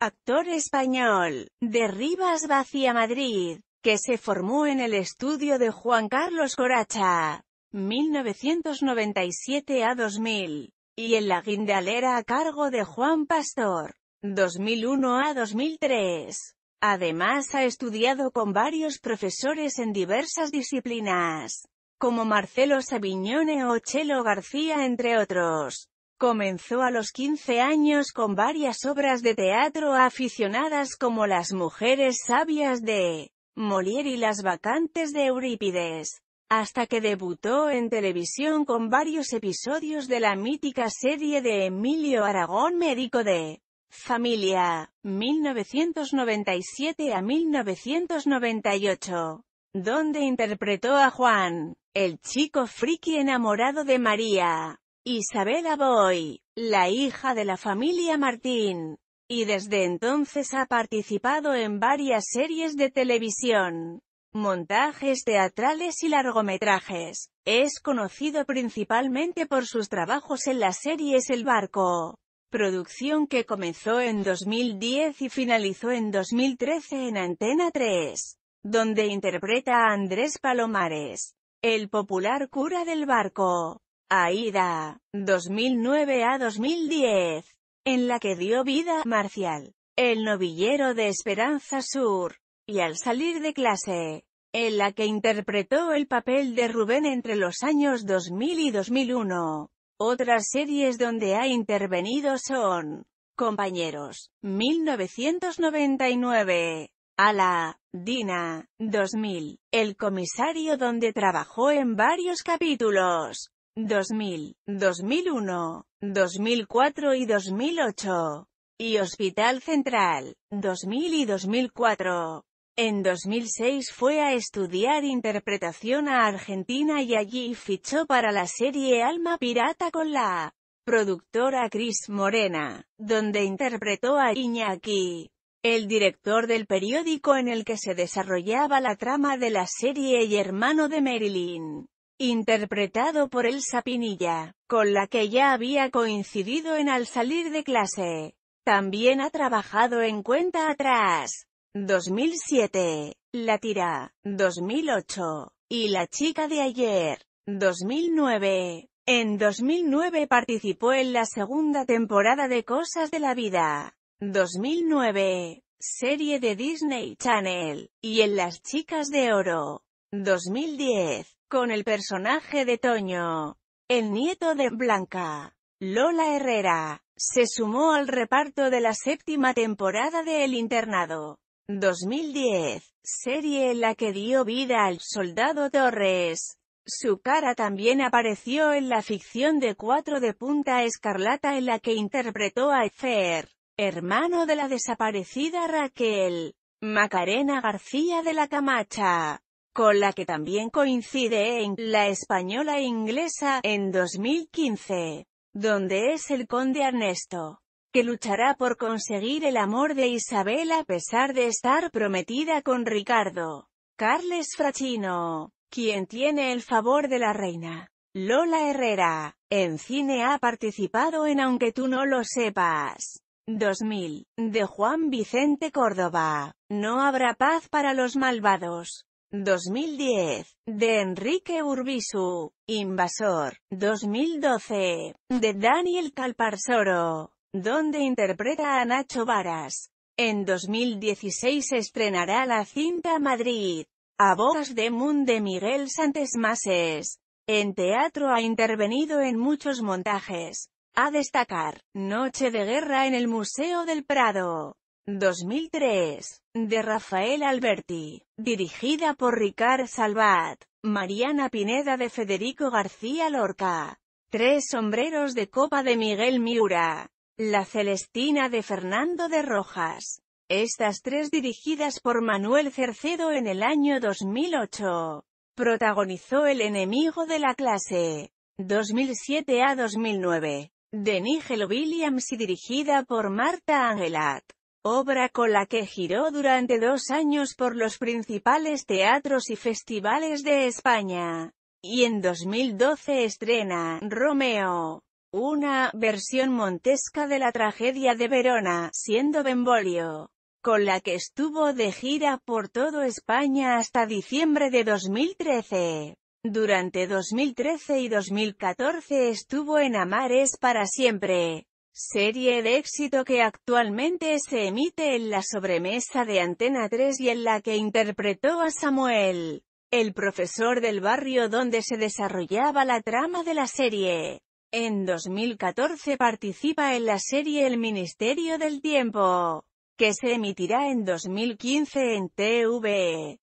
actor español, de Rivas Vacía Madrid, que se formó en el estudio de Juan Carlos Coracha, 1997 a 2000, y en La Guindalera a cargo de Juan Pastor, 2001 a 2003. Además ha estudiado con varios profesores en diversas disciplinas, como Marcelo Sabiñone o Chelo García entre otros. Comenzó a los 15 años con varias obras de teatro aficionadas como Las mujeres sabias de Molière y Las vacantes de Eurípides, hasta que debutó en televisión con varios episodios de la mítica serie de Emilio Aragón médico de Familia, 1997 a 1998, donde interpretó a Juan, el chico friki enamorado de María. Isabella Boy, la hija de la familia Martín, y desde entonces ha participado en varias series de televisión, montajes teatrales y largometrajes. Es conocido principalmente por sus trabajos en las series El Barco, producción que comenzó en 2010 y finalizó en 2013 en Antena 3, donde interpreta a Andrés Palomares, el popular cura del barco. Aida, 2009 a 2010, en la que dio vida a Marcial, el novillero de Esperanza Sur, y al salir de clase, en la que interpretó el papel de Rubén entre los años 2000 y 2001. Otras series donde ha intervenido son Compañeros, 1999, Ala, Dina, 2000, El comisario donde trabajó en varios capítulos. 2000, 2001, 2004 y 2008. Y Hospital Central, 2000 y 2004. En 2006 fue a estudiar interpretación a Argentina y allí fichó para la serie Alma Pirata con la productora Cris Morena, donde interpretó a Iñaki, el director del periódico en el que se desarrollaba la trama de la serie y hermano de Marilyn interpretado por El Pinilla, con la que ya había coincidido en Al salir de clase. También ha trabajado en Cuenta atrás, 2007, La tira, 2008, y La chica de ayer, 2009. En 2009 participó en la segunda temporada de Cosas de la vida, 2009, serie de Disney Channel, y en Las chicas de oro, 2010 con el personaje de Toño, el nieto de Blanca. Lola Herrera, se sumó al reparto de la séptima temporada de El Internado. 2010, serie en la que dio vida al soldado Torres. Su cara también apareció en la ficción de Cuatro de Punta Escarlata en la que interpretó a Efer, hermano de la desaparecida Raquel, Macarena García de la Camacha con la que también coincide en La Española e Inglesa, en 2015, donde es el conde Ernesto, que luchará por conseguir el amor de Isabel a pesar de estar prometida con Ricardo. Carles Frachino, quien tiene el favor de la reina. Lola Herrera, en cine ha participado en Aunque tú no lo sepas. 2000, de Juan Vicente Córdoba. No habrá paz para los malvados. 2010, de Enrique Urbisu, Invasor, 2012, de Daniel Calparsoro, donde interpreta a Nacho Varas. En 2016 estrenará la cinta Madrid, a voz de Moon de Miguel Santes Mases. En teatro ha intervenido en muchos montajes. A destacar, Noche de Guerra en el Museo del Prado. 2003, de Rafael Alberti, dirigida por Ricard Salvat, Mariana Pineda de Federico García Lorca, Tres sombreros de copa de Miguel Miura, La Celestina de Fernando de Rojas, estas tres dirigidas por Manuel Cercedo en el año 2008, protagonizó El enemigo de la clase, 2007 a 2009, de Nigel Williams y dirigida por Marta Angelat obra con la que giró durante dos años por los principales teatros y festivales de España. Y en 2012 estrena, Romeo, una versión montesca de la tragedia de Verona, siendo «Bembolio». con la que estuvo de gira por todo España hasta diciembre de 2013. Durante 2013 y 2014 estuvo en Amares para siempre, serie de éxito que actualmente se emite en la sobremesa de Antena 3 y en la que interpretó a Samuel, el profesor del barrio donde se desarrollaba la trama de la serie. En 2014 participa en la serie El Ministerio del Tiempo, que se emitirá en 2015 en TV.